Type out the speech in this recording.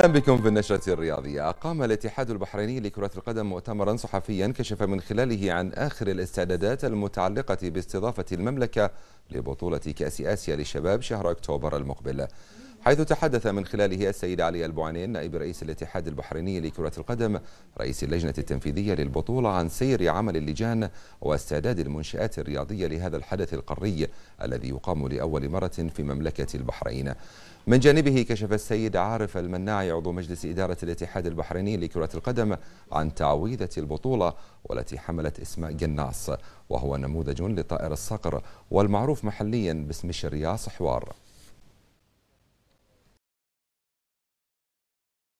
اهلا بكم في النشرة الرياضية أقام الاتحاد البحريني لكرة القدم مؤتمرا صحفيا كشف من خلاله عن آخر الاستعدادات المتعلقة باستضافة المملكة لبطولة كأس آسيا للشباب شهر أكتوبر المقبل حيث تحدث من خلاله السيد علي البوعنين نائب رئيس الاتحاد البحريني لكرة القدم رئيس اللجنة التنفيذية للبطولة عن سير عمل اللجان واستعداد المنشآت الرياضية لهذا الحدث القاري الذي يقام لأول مرة في مملكة البحرين من جانبه كشف السيد عارف المناعي عضو مجلس إدارة الاتحاد البحريني لكرة القدم عن تعويذة البطولة والتي حملت اسم جناص وهو نموذج لطائر الصقر والمعروف محليا باسم شرياص حوار